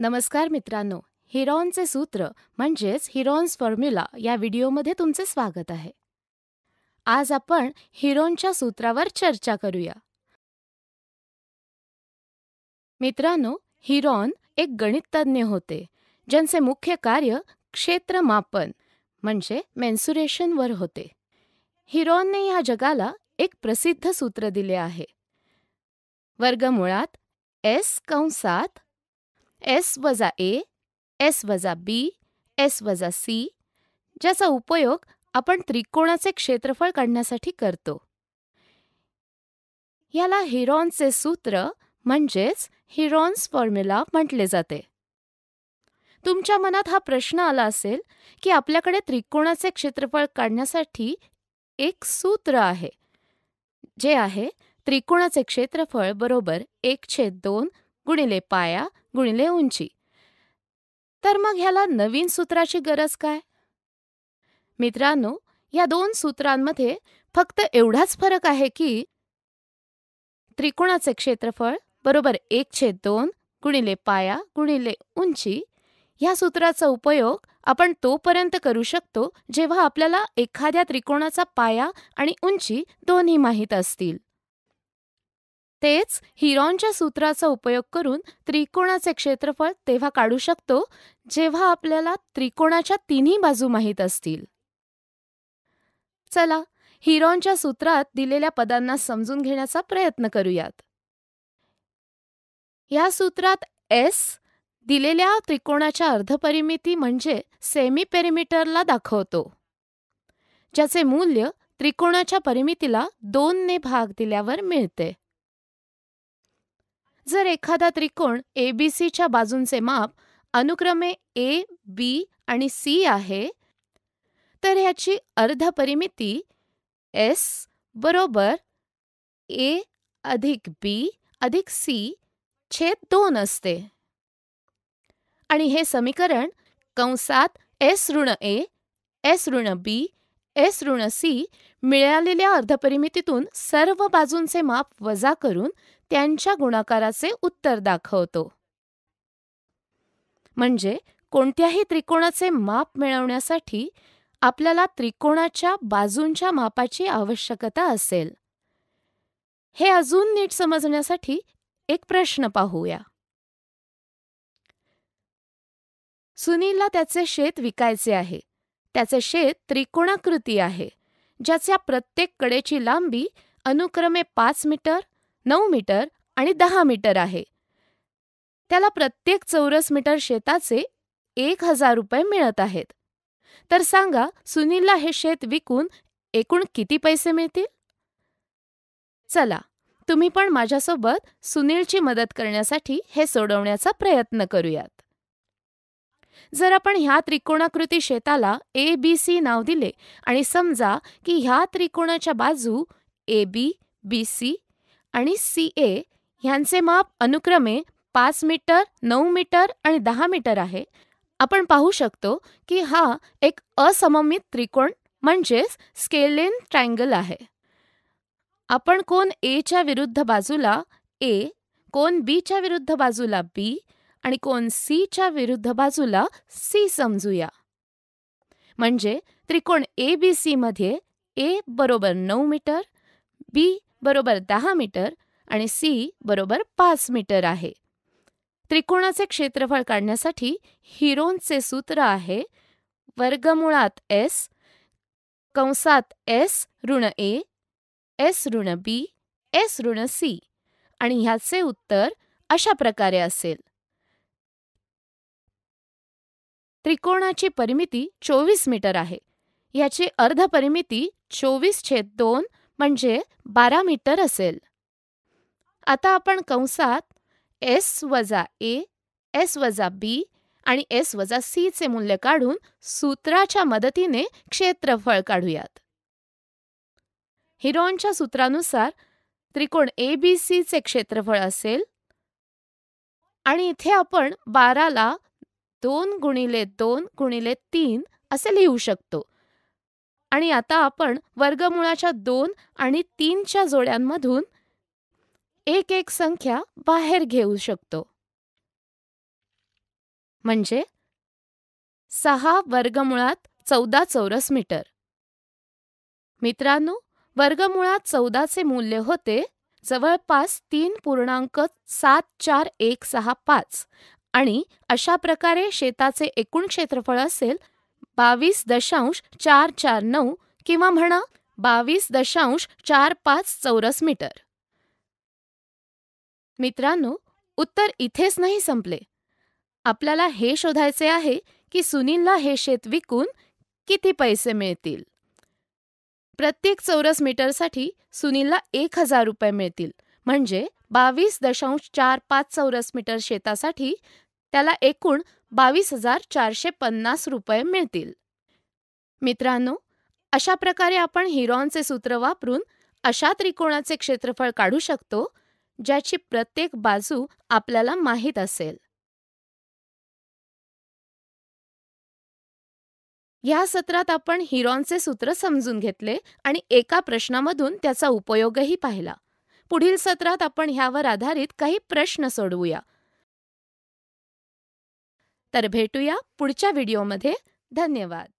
नमस्कार मित्रांनो हिरॉनचे सूत्र म्हणजेच हिरॉन्स फॉर्म्युला या व्हिडिओमध्ये तुमचे स्वागत आहे आज आपण हिरॉनच्या सूत्रावर चर्चा करूया मित्रांनो हिरॉन एक गणिततज्ञ होते ज्यांचे मुख्य कार्य क्षेत्रमापन म्हणजे मेन्सुरेशनवर होते हिरॉनने या जगाला एक प्रसिद्ध सूत्र दिले आहे वर्गमुळात एस कंसात एस वजा ए एस वजा बी एस वजा सी ज्याचा उपयोग आपण त्रिकोणाचे क्षेत्रफळ काढण्यासाठी करतो याला हिरॉनचे सूत्र म्हणजेच हिरॉन्स फॉर्म्युला म्हटले जाते तुमच्या मनात हा प्रश्न आला असेल की आपल्याकडे त्रिकोणाचे क्षेत्रफळ काढण्यासाठी एक सूत्र आहे जे आहे त्रिकोणाचे क्षेत्रफळ बरोबर एक छेद दोन गुणिले पाया गुणिले उंची तर मग ह्याला नवीन सूत्राची गरज काय मित्रांनो या दोन सूत्रांमध्ये फक्त एवढाच फरक आहे की त्रिकोणाचे क्षेत्रफळ बरोबर एक छेद दोन गुणिले पाया गुणिले उंची ह्या सूत्राचा उपयोग आपण तोपर्यंत करू शकतो जेव्हा आपल्याला एखाद्या त्रिकोणाचा पाया आणि उंची दोन्ही माहीत असतील तेच हिरॉनच्या सूत्राचा उपयोग करून त्रिकोणाचे क्षेत्रफळ तेव्हा काढू शकतो जेव्हा आपल्याला त्रिकोणाच्या तिन्ही बाजू माहीत असतील चला हिरॉनच्या सूत्रात दिलेल्या पदांना समजून घेण्याचा प्रयत्न करूयात या सूत्रात एस दिलेल्या त्रिकोणाच्या अर्धपरिमिती म्हणजे सेमी दाखवतो ज्याचे मूल्य त्रिकोणाच्या परिमितीला दोनने भाग दिल्यावर मिळते जर एखादा त्रिकोण च्या बाजूंचे माप अनुक्रमे ए बी आणि सी आहे तर ह्याची अर्धपरिमिती एस बरोबर ए अधिक बी अधिक सी छेद दोन असते आणि हे समीकरण कंसात एस ऋण ए एस ऋण बी एस ऋण सी मिळालेल्या अर्धपरिमितीतून सर्व बाजूंचे माप वजा करून त्यांच्या गुणाकाराचे उत्तर दाखवतो म्हणजे कोणत्याही त्रिकोणाचे माप मिळवण्यासाठी आपल्याला त्रिकोणाच्या बाजूंच्या मापाची आवश्यकता असेल हे अजून नीट समजण्यासाठी एक प्रश्न पाहूया सुनीलला त्याचे शेत विकायचे आहे त्याचे शेत त्रिकोणाकृती आहे ज्याच्या प्रत्येक कडेची लांबी अनुक्रमे पाच मीटर नऊ मीटर आणि दहा मीटर आहे त्याला प्रत्येक चौरस मीटर शेताचे एक हजार रुपये मिळत आहेत तर सांगा सुनीलला हे शेत विकून एकूण किती पैसे मिळतील चला तुम्ही पण माझ्यासोबत सुनीलची मदत करण्यासाठी हे सोडवण्याचा प्रयत्न करूयात जर आपण ह्या त्रिकोणाकृती शेताला ए बी सी नाव दिले आणि समजा की ह्या त्रिकोणाच्या बाजू ए बी बी सी आणि सी ए ह्यांचे माप अनुक्रमे पाच मीटर नऊ मीटर आणि दहा मीटर आहे आपण पाहू शकतो की हा एक असममित त्रिकोण म्हणजेच स्केलिन ट्रँगल आहे आपण कोण एच्या विरुद्ध बाजूला ए कोण च्या विरुद्ध बाजूला बी आणि कोण च्या विरुद्ध बाजूला सी समजूया म्हणजे त्रिकोण ए बी मध्ये ए बरोबर नऊ मीटर बी बरोबर दहा मीटर आणि सी बरोबर पाच मीटर आहे त्रिकोणाचे क्षेत्रफळ काढण्यासाठी हिरोनचे सूत्र आहे वर्गमुळात एस कंसात एस ऋण ए एस ऋण बी एस ऋण सी आणि ह्याचे उत्तर अशा प्रकारे असेल त्रिकोणाची परिमिती चोवीस मीटर आहे याची अर्ध परिमिती चोवीस छेद दोन म्हणजे बारा मीटर असेल आता आपण कंसात एस वजा ए एस वजा बी आणि एस वजा चे मूल्य काढून सूत्राच्या मदतीने क्षेत्रफळ काढूयात हिरोनच्या सूत्रानुसार त्रिकोण ए बी सीचे क्षेत्रफळ असेल आणि इथे आपण बाराला दोन गुणिले दोन गुणिले तीन असे लिहू शकतो आणि आता आपण वर्गमुळाच्या दोन आणि तीनच्या जोड्यांमधून एक एक संख्या बाहेर घेऊ शकतो म्हणजे सहा वर्गमुळात चौदा चौरस मीटर मित्रांनो वर्गमुळात चौदाचे मूल्य होते जवळपास तीन पूर्णांक सात चार एक सहा पाच आणि अशा प्रकारे शेताचे एकूण क्षेत्रफळ असेल बावीस दशांश चार चार नऊ किंवा म्हणा बावीस दशांश चार पाच चौरस मीटर मित्रांनो उत्तर इथेच नाही संपले आपल्याला हे शोधायचे आहे की सुनीलला हे शेत विकून किती पैसे मिळतील प्रत्येक चौरस मीटरसाठी सुनीलला एक हजार रुपये मिळतील म्हणजे बावीस दशांश चार पाच चौरस मीटर शेतासाठी त्याला एकूण बावीस हजार चारशे पन्नास रुपये मिळतील मित्रांनो अशा प्रकारे आपण हिरॉनचे सूत्र वापरून अशा त्रिकोणाचे क्षेत्रफळ काढू शकतो ज्याची प्रत्येक बाजू आपल्याला माहीत असेल या सत्रात आपण हिरॉनचे सूत्र समजून घेतले आणि एका प्रश्नामधून त्याचा उपयोगही पाहिला पुढील सत्रात आपण ह्यावर आधारित काही प्रश्न सोडवूया तर भेटूया पुढच्या व्हिडिओमध्ये धन्यवाद